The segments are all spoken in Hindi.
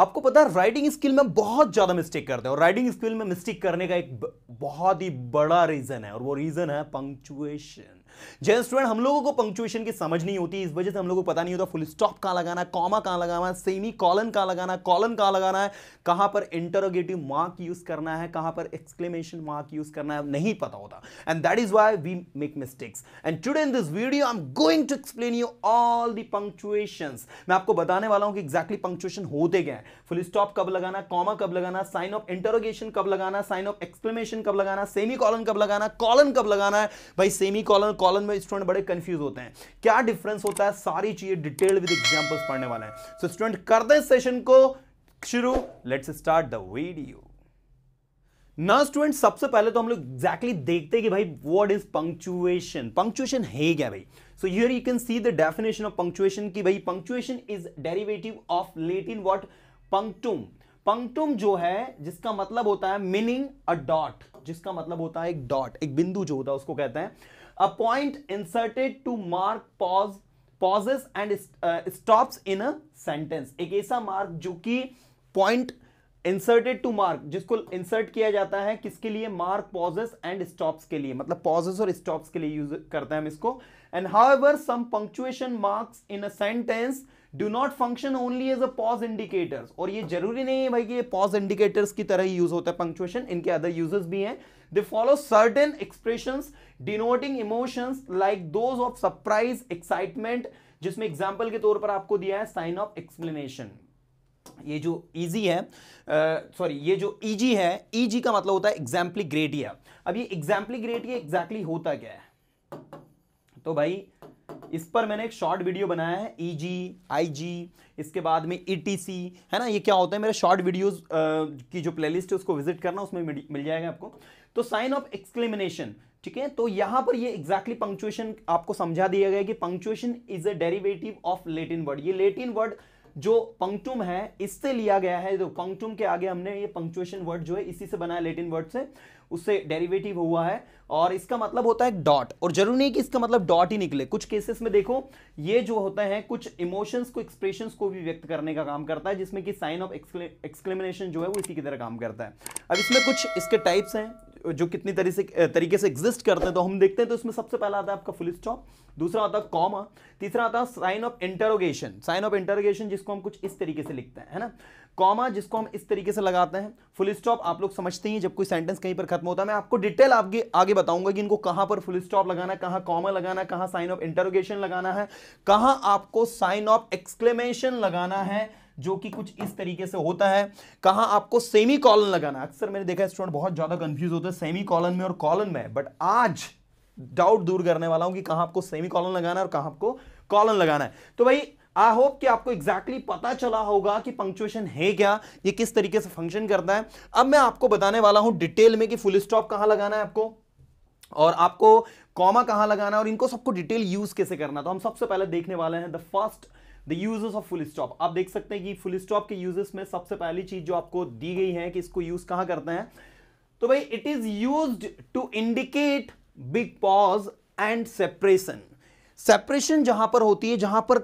आपको पता है राइडिंग स्किल में बहुत ज़्यादा मिस्टेक करते हैं और राइडिंग स्किल में मिस्टेक करने का एक बहुत ही बड़ा रीज़न है और वो रीज़न है पंक्चुएशन जैन स्टूडेंट हम लोगों को पंक्चुएशन की समझ नहीं होती इस वजह से हम लोगों को पता नहीं होता फुल स्टॉप कहाँ लगाना है कॉमा कहाँ लगाना है सेमी कॉलन कहाँ लगाना है कॉलन कहाँ लगाना है कहाँ पर इंटरोगेटिव मार्क यूज करना है कहाँ पर एक्सक्लेमेशन मार्क यूज करना है नहीं पता होता and that is why we make mistakes and today in this video I am going to explain you all the punctuation मैं आपको बताने वाला हूं कि एक्जैक्टली exactly पंक्चुएशन होते गए फुल स्टॉप कब लगाना कॉमा कब लगाना साइन ऑफ इंटरोगेशन कब लगाना साइन ऑफ एक्सप्लेमेशन कब लगाना सेमी कॉलन कब लगाना कॉलन कब लगाना है भाई सेमी कॉलन कॉलम में स्टूडेंट बड़े कंफ्यूज होते हैं क्या डिफरेंस होता है सारी चीजें डिटेल विद एग्जाम्पल्स पढ़ने वाले हैं सो स्टूडेंट कर दें सेशन को शुरू लेट्स स्टार्ट द वीडियो ना स्टूडेंट सबसे पहले तो हम लोग एग्जैक्टली exactly देखते हैं कि भाई व्हाट इज पंक्चुएशन पंक्चुएशन है क्या भाई so here you can see the definition of punctuation की भाई punctuation is derivative of Latin what punctum punctum जो है जिसका मतलब होता है मीनिंग अ डॉट जिसका मतलब होता है एक डॉट एक बिंदु जो होता है उसको कहते हैं a point inserted to mark pause pauses and uh, stops in a sentence एक ऐसा मार्क जो कि पॉइंट इंसर्टेड टू मार्क जिसको इंसर्ट किया जाता है किसके लिए मार्क पॉजेस एंड स्टॉप्स के लिए मतलब पॉजेस और स्टॉप्स के लिए यूज करते हैं हम इसको and however some punctuation marks in a sentence do not function only as a pause indicators और ये जरूरी नहीं है भाई कि ये पॉज इंडिकेटर्स की तरह ही यूज होता है पंक्चुएशन इनके अदर यूजेस भी हैं they follow certain expressions denoting emotions like those of surprise excitement जिसमें एग्जाम्पल के तौर पर आपको दिया है साइन ऑफ एक्सप्लेनेशन ये जो इजी है सॉरी uh, ये जो ईजी है ईजी का मतलब होता है एग्जाम्पली ग्रेटिया अब ये एग्जाम्पली ग्रेटिया एग्जैक्टली होता क्या है तो भाई इस पर मैंने एक शॉर्ट वीडियो बनाया है ई जी आई जी इसके बाद में ईटीसी है ना ये क्या होता है मेरे शॉर्ट वीडियोस की जो प्लेलिस्ट है उसको विजिट करना उसमें मिल जाएगा आपको तो साइन ऑफ एक्सक्लेमिनेशन ठीक है तो यहां पर ये एग्जैक्टली exactly पंक्चुएशन आपको समझा दिया गया कि punctuation is a derivative of Latin word ये लेटिन वर्ड जो पंक्टुम है इससे लिया गया है जो पंक्टुम के आगे हमने ये पंक्चुएशन वर्ड जो है इसी से बनाया लेटिन वर्ड से उससे डेरिवेटिव हुआ है और इसका मतलब होता है डॉट और जरूरी नहीं कि इसका मतलब डॉट ही निकले कुछ केसेस में देखो ये जो होता है कुछ इमोशंस को एक्सप्रेशंस को भी व्यक्त करने का काम करता है जिसमें कि साइन ऑफ एक्सक्लेमिनेशन जो है वो इसी की तरह काम करता है अब इसमें कुछ इसके टाइप्स हैं जो कितनी तरी से, तरीके से एग्जिस्ट करते हैं तो हम देखते हैं तो इसमें सबसे पहला आता है आपका फुल स्टॉप दूसरा आता है कॉमा तीसरा आता है sign of interrogation sign of interrogation जिसको हम कुछ इस तरीके से लिखते हैं है ना कॉमा जिसको हम इस तरीके से लगाते हैं फुल स्टॉप आप लोग समझते हैं जब कोई सेंटेंस कहीं पर खत्म होता है मैं आपको डिटेल आपके आगे बताऊंगा कि इनको कहां पर फुल स्टॉप लगाना है कहां कॉमा लगाना है कहां साइन ऑफ इंटरोगेशन लगाना है कहां आपको साइन ऑफ एक्सक्लेमेशन लगाना है जो कि कुछ इस तरीके से होता है कहां आपको सेमी कॉलन लगाना अक्सर मैंने देखा स्टूडेंट बहुत ज़्यादा कंफ्यूज होते हैं सेमी कॉलन में और कॉलन में बट आज डाउट दूर करने वाला हूं कि कहां आपको सेमी कॉलन लगाना है और कहां आपको कॉलन लगाना है तो भाई आई होप कि आपको एग्जैक्टली exactly पता चला होगा कि पंक्चुएशन है क्या ये किस तरीके से फंक्शन करता है अब मैं आपको बताने वाला हूं डिटेल में कि फुल स्टॉप कहां लगाना है आपको और आपको कॉमा कहां लगाना है और इनको सबको डिटेल यूज कैसे करना तो हम सबसे पहले देखने वाले हैं the first the uses of full stop आप देख सकते हैं कि फुल स्टॉप के यूजेस में सबसे पहली चीज जो आपको दी गई है कि इसको यूज कहां करते हैं तो भाई it is use to indicate big pause and separation separation जहां पर होती है जहां पर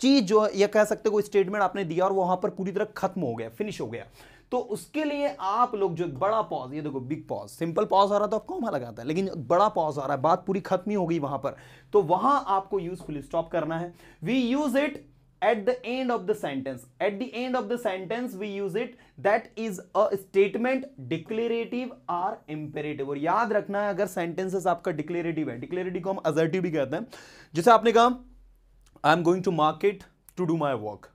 चीज जो यह कह सकते हो स्टेटमेंट आपने दिया और वहां पर पूरी तरह खत्म हो गया फिनिश हो गया तो उसके लिए आप लोग जो बड़ा पॉज ये देखो बिग पॉज सिंपल पॉज आ रहा तो आपको वहां लगाता है लेकिन बड़ा पॉज आ रहा है बात पूरी खत्म ही हो गई वहां पर तो वहां आपको यूज फुल स्टॉप करना है we use it at the end of the sentence at the end of the sentence we use it that is a statement declarative or imperative और याद रखना है अगर sentences आपका declarative है declarative को हम assertive भी कहते हैं जैसे आपने कहा I am going to market to do my work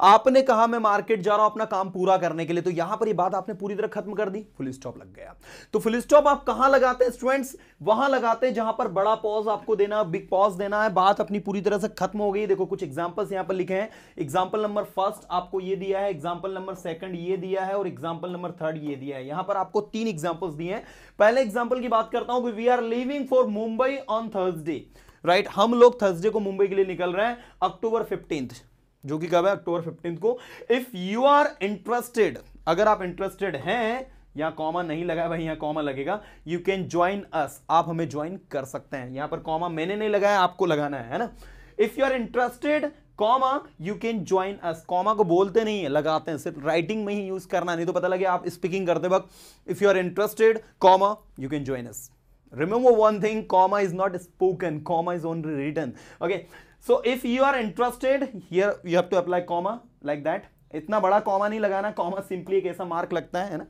आपने कहा मैं मार्केट जा रहा हूं अपना काम पूरा करने के लिए तो यहां पर ये बात आपने पूरी तरह खत्म कर दी फुल स्टॉप लग गया तो फुल स्टॉप आप कहां लगाते हैं स्टूडेंट्स वहां लगाते हैं जहां पर बड़ा पॉज आपको देना बिग पॉज देना है बात अपनी पूरी तरह से खत्म हो गई देखो कुछ एग्जाम्पल्स यहां पर लिखे हैं एग्जाम्पल नंबर फर्स्ट आपको ये दिया है एग्जाम्पल नंबर सेकंड ये दिया है और एग्जाम्पल नंबर थर्ड ये दिया है यहां पर आपको तीन एग्जाम्पल्स दिए हैं पहले एग्जाम्पल की बात करता हूं we are living for Mumbai on Thursday right हम लोग थर्सडे को मुंबई के लिए निकल रहे हैं अक्टूबर फिफ्टींथ जो कि कब है अक्टूबर फिफ्टीन को इफ यू आर इंटरेस्टेड अगर आप इंटरेस्टेड हैं यहां कॉमा नहीं लगा भाई यहां कॉमा लगेगा यू कैन ज्वाइन अस आप हमें ज्वाइन कर सकते हैं यहां पर कॉमा मैंने नहीं लगाया आपको लगाना है ना if you are interested comma you can join us comma को बोलते नहीं है लगाते हैं सिर्फ राइटिंग में ही यूज करना नहीं तो पता लगे आप स्पीकिंग करते वक्त if you are interested comma you can join us remember one thing comma is not spoken comma is only written okay so if you are interested here you have to apply comma like that इतना बड़ा कॉमा नहीं लगाना कॉमा सिंपली एक ऐसा मार्क लगता है ना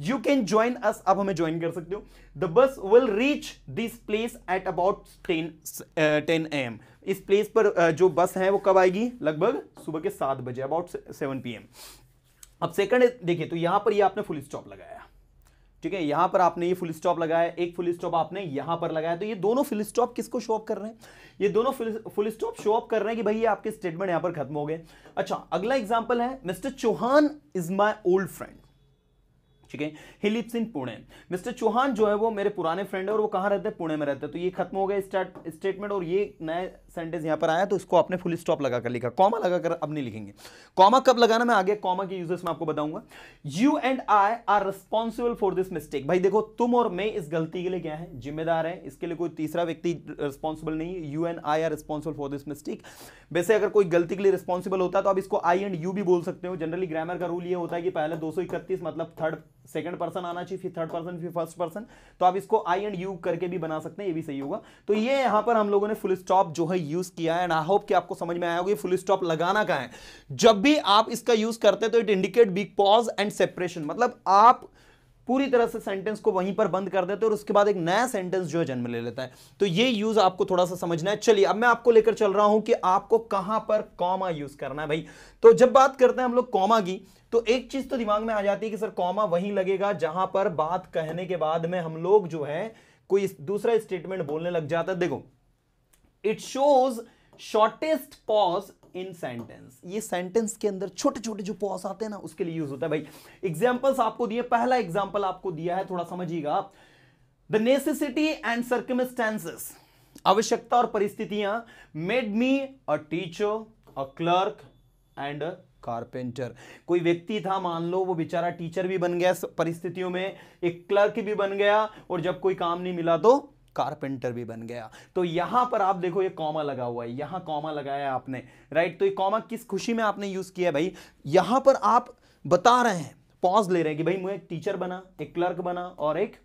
यू कैन ज्वाइन अस आप हमें ज्वाइन कर सकते हो the bus will reach this place at about ten ten A M इस प्लेस पर uh, जो बस है वो कब आएगी लगभग सुबह के सात बजे अबाउट सेवन पी एम अब सेकंड देखिए तो यहां पर ये आपने फुल स्टॉप लगाया ठीक है यहां पर आपने ये फुल स्टॉप लगाया एक फुल स्टॉप आपने यहां पर लगाया तो ये दोनों फुल स्टॉप किसको शो ऑफ कर रहे हैं ये दोनों फुल स्टॉप शो अप कर रहे हैं कि भाई ये आपके स्टेटमेंट यहां पर खत्म हो गए अच्छा अगला एग्जाम्पल है mister Chauhan is my old friend ठीक है he in Pune mister Chauhan जो है वो मेरे पुराने फ्रेंड है और वो कहां रहते हैं पुणे में रहते हैं तो ये खत्म हो गया स्टेटमेंट और ये नया सेंटेंस यहां पर आया तो इसको आपने फुल स्टॉप लगाकर लिखा कॉमा लगाकर अब नहीं लिखेंगे कॉमा कब लगाना मैं आगे कॉमा के यूजर्स में आपको बताऊंगा you and I are responsible for this mistake भाई देखो तुम और मैं इस गलती के लिए क्या है जिम्मेदार है इसके लिए कोई तीसरा व्यक्ति रिस्पॉन्सिबल नहीं है you and I are responsible for this mistake वैसे अगर कोई गलती के लिए रिस्पॉन्सिबल होता तो आप इसको आई एंड यू भी बोल सकते हो जनरली ग्रामर का रूल ये होता है कि पहले दो मतलब थर्ड सेकंड पर्सन आना चाहिए फिर थर्ड पर्सन फिर फर्स्ट पर्सन तो आप इसको आई एंड यू करके भी बना सकते हैं ये भी सही होगा तो ये यहां पर हम लोगों ने फुल स्टॉप जो है यूज किया है एंड आई होप कि आपको समझ में आया होगा फुल स्टॉप लगाना का है जब भी आप इसका यूज करते तो it indicate big pause and separation मतलब आप पूरी तरह से सेंटेंस को वहीं पर बंद कर देते हैं और उसके बाद एक नया सेंटेंस जो है जन्म ले लेता है तो ये यूज आपको थोड़ा सा समझना है चलिए अब मैं आपको लेकर चल रहा हूं कि आपको कहां पर कॉमा यूज करना है भाई तो जब बात करते हैं हम लोग कॉमा की तो एक चीज तो दिमाग में आ जाती है कि सर कॉमा वहीं लगेगा जहां पर बात कहने के बाद में हम लोग जो है कोई दूसरा स्टेटमेंट बोलने लग जाता है देखो it shows shortest pause in sentence ये सेंटेंस के अंदर छोटे छोटे जो पॉज आते हैं ना उसके लिए यूज होता है भाई एग्जाम्पल्स आपको दिए पहला एग्जाम्पल आपको दिया है थोड़ा समझिएगा द नेसेसिटी एंड सर्कमिस्टेंसेस आवश्यकता और परिस्थितियां made me a teacher a clerk and a carpenter कोई व्यक्ति था मान लो वो बेचारा टीचर भी बन गया परिस्थितियों में एक क्लर्क भी बन गया और जब कोई काम नहीं मिला तो कारपेंटर भी बन गया तो यहां पर आप देखो ये कॉमा लगा हुआ है यहां कॉमा लगाया आपने राइट तो ये कॉमा किस खुशी में आपने यूज किया भाई यहां पर आप बता रहे हैं पॉज ले रहे हैं कि भाई मुझे एक टीचर बना एक क्लर्क बना और एक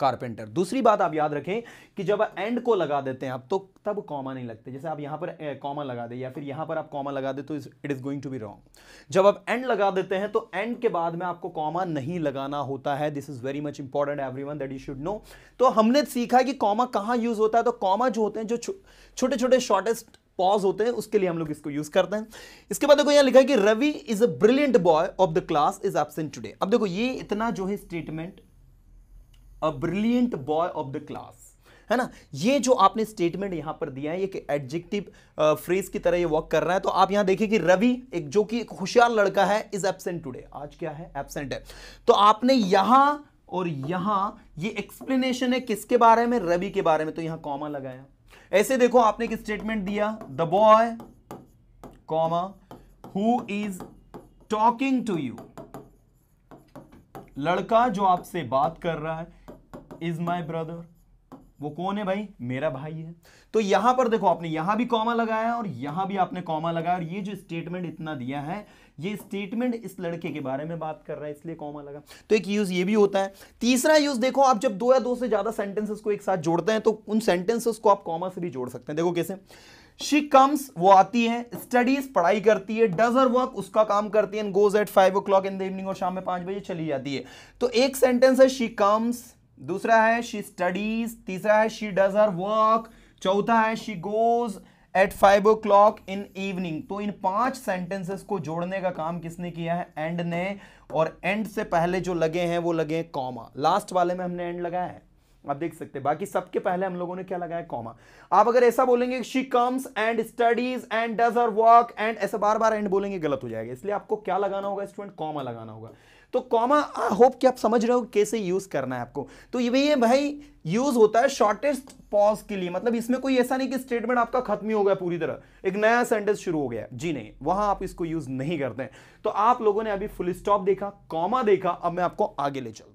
कारपेंटर दूसरी बात आप याद रखें कि जब एंड को लगा देते हैं आप तो तब कॉमा नहीं लगते जैसे आप यहां पर कॉमा लगा दे या फिर यहां पर आप कॉमा लगा दे तो it is going to be wrong जब आप एंड लगा देते हैं तो एंड के बाद में आपको कॉमा नहीं लगाना होता है this is very much important everyone that you should know तो हमने सीखा है कि कॉमा कहाँ यूज़ होता है तो कॉमा जो होते हैं जो छोटे छोटे शॉर्टेस्ट पॉज होते हैं उसके लिए हम लोग इसको यूज करते हैं इसके बाद देखो यहां लिखा है कि Ravi is a brilliant boy of the class is absent today अब देखो ये इतना जो है statement a brilliant boy of the class है ना ये जो आपने स्टेटमेंट यहां पर दिया है ये एडजेक्टिव फ्रेज uh, की तरह ये वर्क कर रहा है तो आप यहां देखिए कि रवि एक जो कि एक होशियार लड़का है इज एबसेंट टूडे आज क्या है एबसेंट है तो आपने यहां और यहां ये एक्सप्लेनेशन है किसके बारे में रवि के बारे में तो यहां कॉमा लगाया ऐसे देखो आपने एक स्टेटमेंट दिया the boy comma who is talking to you लड़का जो आपसे बात कर रहा है इज माई ब्रदर वो कौन है भाई मेरा भाई है तो यहां पर देखो आपने यहां भी कॉमा लगाया और यहां भी आपने कॉमा लगाया और ये जो स्टेटमेंट इतना दिया है ये स्टेटमेंट इस लड़के के बारे में बात कर रहा है इसलिए कॉमा लगा तो एक यूज ये भी होता है तीसरा यूज देखो आप जब दो या दो से ज्यादा सेंटेंसेस को एक साथ जोड़ते हैं तो उन सेंटेंसेस को आप कॉमा से भी जोड़ सकते हैं देखो कैसे शी कम्स वो आती है स्टडीज पढ़ाई करती है डज हर वर्क उसका काम करती है goes at five o'clock in the evening और शाम में पांच बजे चली जाती है तो एक सेंटेंस है शी कम्स दूसरा है शी स्टडीज तीसरा है शी डज हर वर्क चौथा है she goes at five o'clock in evening तो इन पांच सेंटेंसेस को जोड़ने का काम किसने किया है एंड ने और एंड से पहले जो लगे हैं वो लगे हैं कॉमा लास्ट वाले में हमने एंड लगाया है आप देख सकते हैं बाकी सबके पहले हम लोगों ने क्या लगाया कॉमा आप अगर ऐसा बोलेंगे she comes and studies and does her work एंड ऐसा बार बार एंड बोलेंगे गलत हो जाएगा इसलिए आपको क्या लगाना होगा स्टूडेंट कॉमा लगाना होगा तो कॉमा आई होप कि आप समझ रहे हो कैसे यूज करना है आपको तो ये भाई यूज होता है शॉर्टेस्ट पॉज के लिए मतलब इसमें कोई ऐसा नहीं कि स्टेटमेंट आपका खत्म ही हो गया पूरी तरह एक नया सेंटेंस शुरू हो गया जी नहीं वहां आप इसको यूज नहीं करते हैं तो आप लोगों ने अभी फुल स्टॉप देखा कॉमा देखा अब मैं आपको आगे ले चलता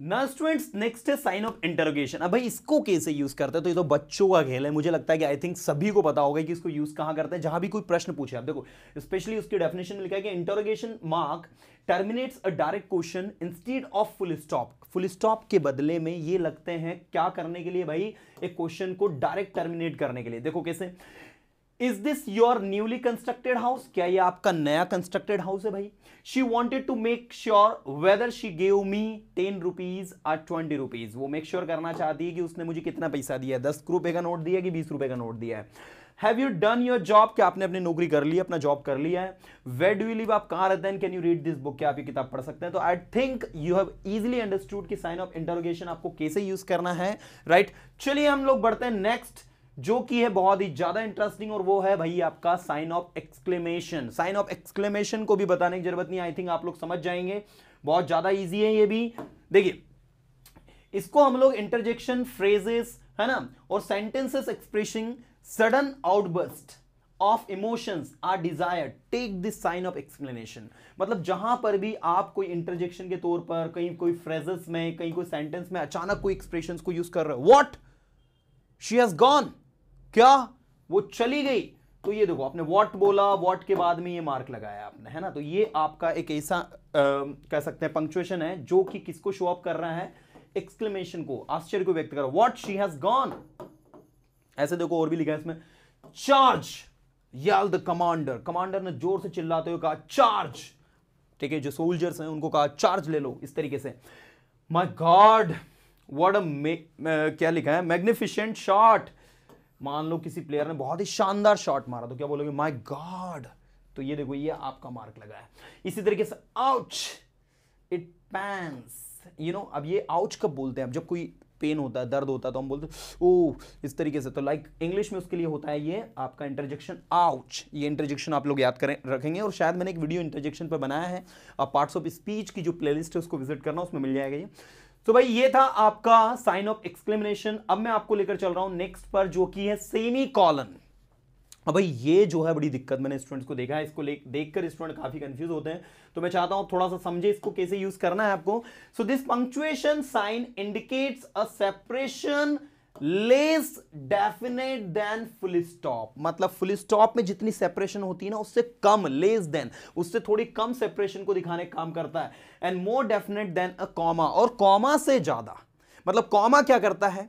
ना स्टूडेंट्स नेक्स्ट है साइन ऑफ इंटरोगेशन अब भाई इसको कैसे यूज करते हैं तो ये तो बच्चों का खेल है मुझे लगता है कि आई थिंक सभी को पता होगा कि इसको यूज कहां करते हैं जहां भी कोई प्रश्न पूछे आप देखो स्पेशली उसकी डेफिनेशन में लिखा है कि interrogation mark terminates a direct question instead of full stop full stop के बदले में ये लगते हैं क्या करने के लिए भाई एक क्वेश्चन को डायरेक्ट टर्मिनेट करने के लिए देखो कैसे is this your newly constructed house क्या ये आपका नया कंस्ट्रक्टेड हाउस है भाई she wanted to make sure whether she gave me ten rupees और ट्वेंटी रुपीज वो मेक श्योर sure करना चाहती है कि उसने मुझे कितना पैसा दिया है दस रुपए का नोट दिया कि बीस रुपए का नोट दिया है Have you done your job? क्या आपने अपनी नौकरी कर ली अपना जॉब कर लिया है वेर डू यू लिव आप कहाँ रहते हैं can you read this book क्या आप ये किताब पढ़ सकते हैं तो I think you have easily understood की साइन ऑफ इंटरोगेशन आपको कैसे यूज करना है राइट right? चलिए हम लोग बढ़ते हैं नेक्स्ट जो कि है बहुत ही ज्यादा इंटरेस्टिंग और वो है भाई आपका sign of exclamation sign of exclamation को भी बताने की जरूरत नहीं आई थिंक आप लोग समझ जाएंगे बहुत ज्यादा ईजी है ये भी देखिए इसको हम लोग इंटरजेक्शन फ्रेजेस है ना और sentences expression sudden outburst of emotions are desire take this sign of explanation मतलब जहां पर भी आप कोई इंटरजेक्शन के तौर पर कहीं कोई फ्रेजेस में कहीं कोई सेंटेंस में अचानक कोई एक्सप्रेशन को यूज कर रहे हो वॉट शी हैज गॉन क्या वो चली गई तो ये देखो आपने वॉट बोला वॉट के बाद में ये मार्क लगाया आपने है ना तो ये आपका एक ऐसा कह सकते हैं पंक्चुएशन है जो कि किसको शो अप कर रहा है एक्सक्लेमेशन को आश्चर्य को व्यक्त कर वॉट शी हैज गॉन ऐसे देखो और भी लिखा है इसमें चार्ज याल द कमांडर कमांडर ने जोर से चिल्लाते हुए कहा चार्ज ठीक है जो सोल्जर्स हैं उनको कहा चार्ज ले लो इस तरीके से माई गॉड अ क्या लिखा है मैग्निफिशेंट शॉट मान लो किसी प्लेयर ने बहुत ही शानदार शॉट मारा तो क्या बोलोगे माय गॉड तो ये देखो ये आपका मार्क लगा है इसी तरीके से ouch it pains you know अब ये आउच कब बोलते हैं जब कोई पेन होता है दर्द होता है तो हम बोलते हैं ओ इस तरीके से तो लाइक like, इंग्लिश में उसके लिए होता है ये आपका इंटरजेक्शन आउच ये इंटरजेक्शन आप लोग याद करें रखेंगे और शायद मैंने एक वीडियो इंटरजेक्शन पर बनाया है और पार्ट्स ऑफ स्पीच की जो प्लेलिस्ट है उसको विजिट करना उसमें मिल जाएगा ये तो भाई ये था आपका साइन ऑफ एक्सक्लेमिनेशन अब मैं आपको लेकर चल रहा हूं नेक्स्ट पर जो कि है सेमी कॉलन अब भाई ये जो है बड़ी दिक्कत मैंने स्टूडेंट्स को देखा है इसको देखकर स्टूडेंट काफी कंफ्यूज होते हैं तो मैं चाहता हूं थोड़ा सा समझे इसको कैसे यूज करना है आपको so this punctuation sign indicates a separation less definite than full stop मतलब फुल स्टॉप में जितनी सेपरेशन होती है ना उससे कम लेस देन उससे थोड़ी कम सेपरेशन को दिखाने का काम करता है and more definite than a comma और कॉमा से ज्यादा मतलब कॉमा क्या करता है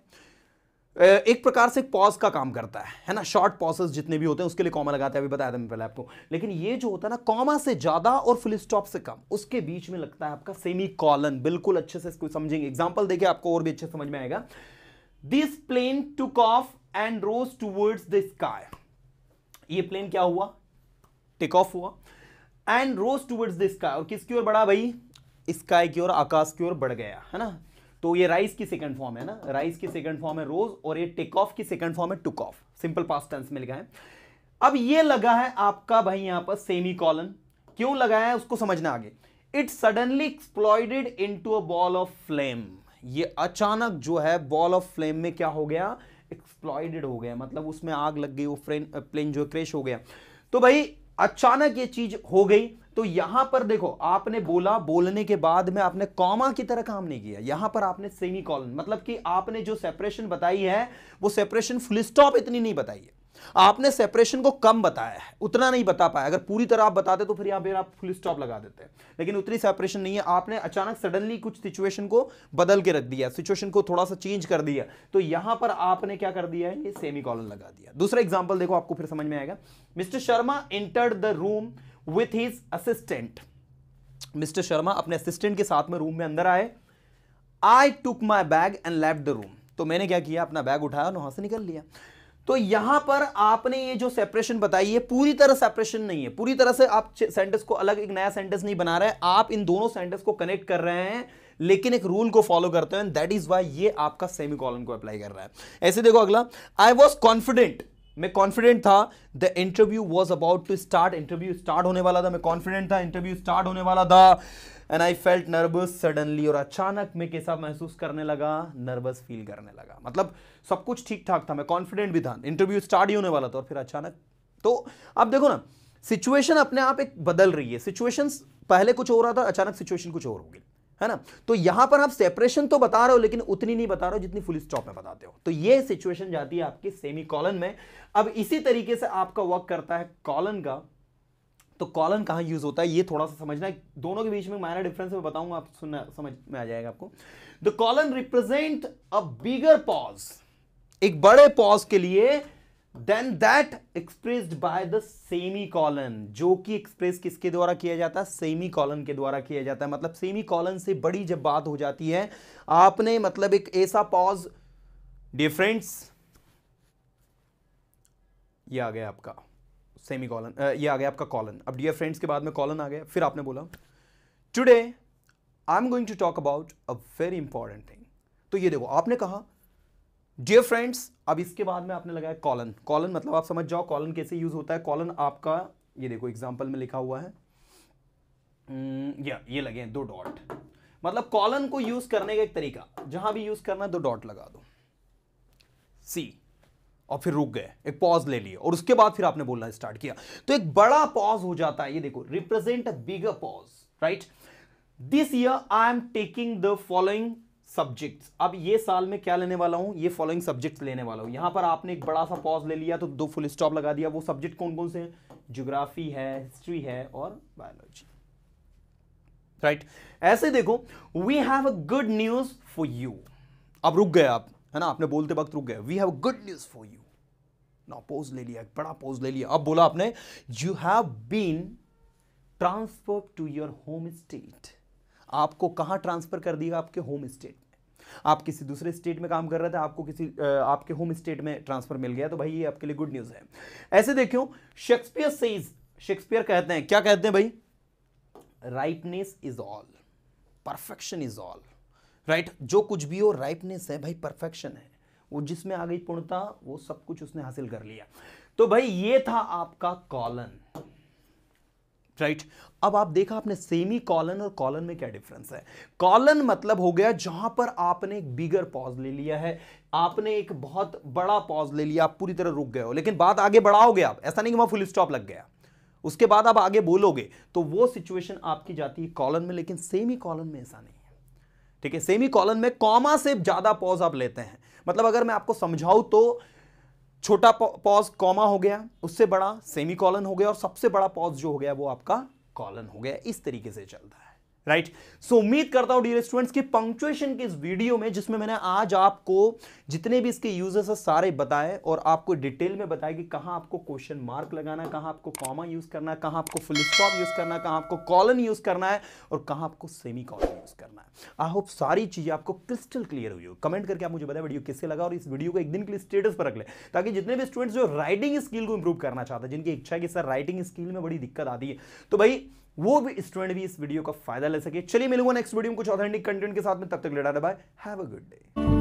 एक प्रकार से पॉज का काम करता है है ना शॉर्ट पॉजेस जितने भी होते हैं उसके लिए कॉमा लगाते हैं अभी बताया था मैं पहले आपको लेकिन ये जो होता है ना कॉमा से ज्यादा और फुल स्टॉप से कम उसके बीच में लगता है आपका सेमी कॉलन बिल्कुल अच्छे से इसको समझेंगे एग्जाम्पल देखिए आपको और भी अच्छे समझ में आएगा this plane took off and rose towards the sky ये प्लेन क्या हुआ टेक ऑफ हुआ and rose towards the sky और किसकी ओर बढ़ा भाई स्काय की ओर आकाश की ओर बढ़ गया है ना तो ये राइस की सेकंड फॉर्म है ना राइस की सेकंड फॉर्म है रोज और ये टेक ऑफ की सेकंड फॉर्म है took off simple past tense में लिखा है अब ये लगा है आपका भाई यहां पर सेमी कॉलन क्यों लगाया है उसको समझना आगे it suddenly exploded into a ball of flame ये अचानक जो है बॉल ऑफ फ्लेम में क्या हो गया एक्सप्लॉयडेड हो गया मतलब उसमें आग लग गई वो फ्रेन प्लेन जो क्रेश हो गया तो भाई अचानक ये चीज हो गई तो यहां पर देखो आपने बोला बोलने के बाद में आपने कॉमा की तरह काम नहीं किया यहां पर आपने सेमी कॉलन मतलब कि आपने जो सेपरेशन बताई है वो सेपरेशन फुल स्टॉप इतनी नहीं बताई है आपने सेपरेशन को कम बताया है उतना नहीं बता पाया अगर पूरी तरह आप बताते तो फिर यहां पर आप फुल स्टॉप लगा देते हैं लेकिन उतनी सेपरेशन नहीं है आपने अचानक सडनली कुछ सिचुएशन को बदल के रख दिया सिचुएशन को थोड़ा सा चेंज कर दिया तो यहां पर आपने क्या कर दिया है ये सेमी कॉलन लगा दिया दूसरा एग्जाम्पल देखो आपको फिर समझ में आएगा mister Sharma entered the room with his assistant mister Sharma अपने असिस्टेंट के साथ में रूम में अंदर आए I took my bag and left the room तो मैंने क्या किया अपना बैग उठाया और वहां से निकल लिया तो यहां पर आपने ये जो सेपरेशन बताई है पूरी तरह सेपरेशन नहीं है पूरी तरह से आप सेंटेंस को अलग एक नया सेंटेंस नहीं बना रहे आप इन दोनों सेंटेंस को कनेक्ट कर रहे हैं लेकिन एक रूल को फॉलो करते हैं दैट इज वाई ये आपका सेमी कॉलन को अप्लाई कर रहा है ऐसे देखो अगला आई वॉज कॉन्फिडेंट मैं कॉन्फिडेंट था the interview was about to start interview start होने वाला था मैं कॉन्फिडेंट था इंटरव्यू स्टार्ट होने वाला था and I felt nervous suddenly और अचानक मैं कैसा महसूस करने लगा नर्वस फील करने लगा मतलब सब कुछ ठीक ठाक था मैं कॉन्फिडेंट भी था इंटरव्यू स्टार्ट ही होने वाला था और फिर अचानक तो आप देखो ना सिचुएशन अपने आप एक बदल रही है सिचुएशन पहले कुछ हो रहा था अचानक सिचुएशन कुछ और होगी है ना तो यहां पर आप सेपरेशन तो बता रहे हो लेकिन उतनी नहीं बता रहे हो जितनी फुल स्टॉप में बताते हो तो ये सिचुएशन जाती है आपकी सेमी कॉलन में अब इसी तरीके से आपका वर्क करता है कॉलन का तो कॉलन कहाँ यूज़ होता है ये थोड़ा सा समझना है दोनों के बीच में माइनर डिफरेंस मैं बताऊंगा आप सुनना समझ में आ जाएगा आपको the colon represent a bigger pause एक बड़े पॉज के लिए then that express by the semicolon जो कि एक्सप्रेस किसके द्वारा किया जाता है सेमी कॉलन के द्वारा किया जाता है मतलब सेमी कॉलन से बड़ी जब बात हो जाती है आपने मतलब एक ऐसा पॉज डिफरेंस ये आ गया आपका सेमी कॉलन uh, ये आ गया आपका कॉलन अब डियर फ्रेंड्स के बाद में कॉलन आ गया फिर आपने बोला today I am going to talk about a very important thing तो ये देखो आपने कहा डियर फ्रेंड्स अब इसके बाद में आपने लगाया कॉलन कॉलन मतलब आप समझ जाओ कॉलन कैसे यूज होता है कॉलन आपका ये देखो एग्जाम्पल में लिखा हुआ है या hmm, ये लगे हैं दो डॉट मतलब कॉलन को यूज करने का एक तरीका जहां भी यूज करना है दो डॉट लगा दो सी और फिर रुक गए एक पॉज ले लिए और उसके बाद फिर आपने बोलना स्टार्ट किया तो एक बड़ा पॉज हो जाता है ये देखो represent a bigger pause right this year I am taking the following subjects अब ये साल में क्या लेने वाला हूं ये फॉलोइंग सब्जेक्ट्स लेने वाला हूं यहां पर आपने एक बड़ा सा पॉज ले लिया तो दो फुल स्टॉप लगा दिया वो सब्जेक्ट कौन कौन से हैं ज्योग्राफी है हिस्ट्री है और बायोलॉजी राइट right? ऐसे देखो we have a good news for you अब रुक गए आप है ना आपने बोलते वक्त रुक गए we have good news for you ना पोज ले लिया बड़ा पोज ले लिया अब बोला आपने you have been transfer to your home state आपको कहां ट्रांसफर कर दिया आपके होम स्टेट आप किसी दूसरे स्टेट में काम कर रहे थे आपको किसी आपके होम स्टेट में ट्रांसफर मिल गया तो भाई ये आपके लिए गुड न्यूज है ऐसे देखियो शेक्सपियर से शेक्सपियर कहते हैं क्या कहते हैं भाई rightness is all perfection is all right जो कुछ भी हो राइपनेस है भाई परफेक्शन है वो जिसमें आ गई पूर्णता वो सब कुछ उसने हासिल कर लिया तो भाई ये था आपका कॉलन राइट अब आप देखा आपने सेमी कॉलन और कॉलन में क्या डिफरेंस है कॉलन मतलब हो गया जहां पर आपने एक बिगर पॉज ले लिया है आपने एक बहुत बड़ा पॉज ले लिया आप पूरी तरह रुक गए हो लेकिन बात आगे बढ़ाओगे आप ऐसा नहीं कि वहां फुल स्टॉप लग गया उसके बाद आप आगे बोलोगे तो वो सिचुएशन आपकी जाती है कॉलन में लेकिन सेमी कॉलन में ऐसा नहीं ठीक है सेमी कॉलन में कॉमा से ज्यादा पॉज आप लेते हैं मतलब अगर मैं आपको समझाऊं तो छोटा पॉज कॉमा हो गया उससे बड़ा सेमी कॉलन हो गया और सबसे बड़ा पॉज जो हो गया वो आपका कॉलन हो गया इस तरीके से चलता है राइट right? सो so, उम्मीद करता हूं डियर स्टूडेंट्स कि पंक्चुएशन के इस वीडियो में जिसमें मैंने आज आपको जितने भी इसके यूजर्स हैं सारे बताए और आपको डिटेल में बताया कि कहां आपको क्वेश्चन मार्क लगाना है कहां आपको कॉमा यूज करना है कहां आपको फुल स्टॉप यूज करना है कहां आपको कॉलन यूज करना है और कहां आपको सेमी कॉलन यूज करना है आई होप सारी चीजें आपको क्रिस्टल क्लियर हुई हो कमेंट करके आप मुझे बताया वीडियो किससे लगा और इस वीडियो को एक दिन के लिए स्टेटस पर रख ले ताकि जितने भी स्टूडेंट्स जो राइटिंग स्किल को इंप्रूव करना चाहते हैं जिनकी इच्छा है कि सर राइटिंग स्किल में बड़ी दिक्कत आती है तो भाई वो भी स्टूडेंट भी इस वीडियो का फायदा ले सके चलिए मिलूंगा नेक्स्ट वीडियो में कुछ ऑथेंटिक कंटेंट के साथ में तब तक लेटा रहा है गुड डे